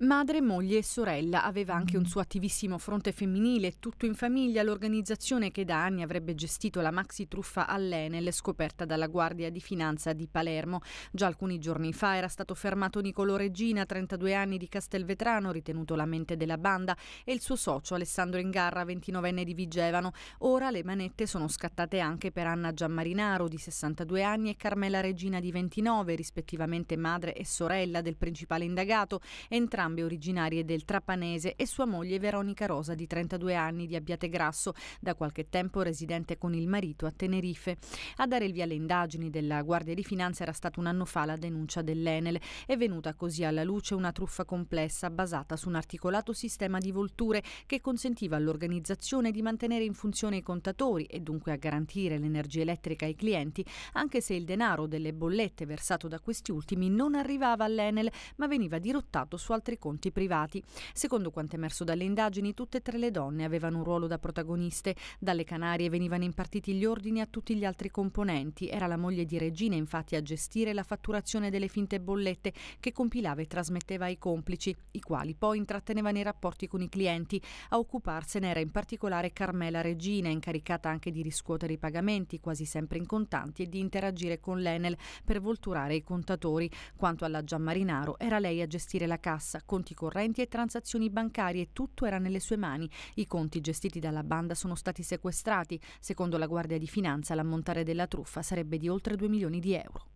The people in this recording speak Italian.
Madre, moglie e sorella, aveva anche un suo attivissimo fronte femminile, tutto in famiglia, l'organizzazione che da anni avrebbe gestito la maxi truffa all'Enel, scoperta dalla Guardia di Finanza di Palermo. Già alcuni giorni fa era stato fermato Nicolo Regina, 32 anni di Castelvetrano, ritenuto la mente della banda, e il suo socio Alessandro Ingarra, 29enne di Vigevano. Ora le manette sono scattate anche per Anna Giammarinaro, di 62 anni, e Carmela Regina, di 29, rispettivamente madre e sorella del principale indagato, entrambi entrambe originarie del Trapanese, e sua moglie Veronica Rosa, di 32 anni, di Abbiate Grasso, da qualche tempo residente con il marito a Tenerife. A dare il via alle indagini della Guardia di Finanza era stata un anno fa la denuncia dell'Enel. È venuta così alla luce una truffa complessa basata su un articolato sistema di volture che consentiva all'organizzazione di mantenere in funzione i contatori e dunque a garantire l'energia elettrica ai clienti, anche se il denaro delle bollette versato da questi ultimi non arrivava all'Enel, ma veniva dirottato su altri altri conti privati. Secondo quanto emerso dalle indagini, tutte e tre le donne avevano un ruolo da protagoniste. Dalle Canarie venivano impartiti gli ordini a tutti gli altri componenti. Era la moglie di Regina infatti a gestire la fatturazione delle finte bollette che compilava e trasmetteva ai complici, i quali poi intrattenevano i rapporti con i clienti. A occuparsene era in particolare Carmela Regina, incaricata anche di riscuotere i pagamenti, quasi sempre in contanti, e di interagire con l'Enel per volturare i contatori. Quanto alla Giammarinaro, era lei a gestire la cassa, conti correnti e transazioni bancarie, tutto era nelle sue mani. I conti gestiti dalla banda sono stati sequestrati. Secondo la Guardia di Finanza l'ammontare della truffa sarebbe di oltre 2 milioni di euro.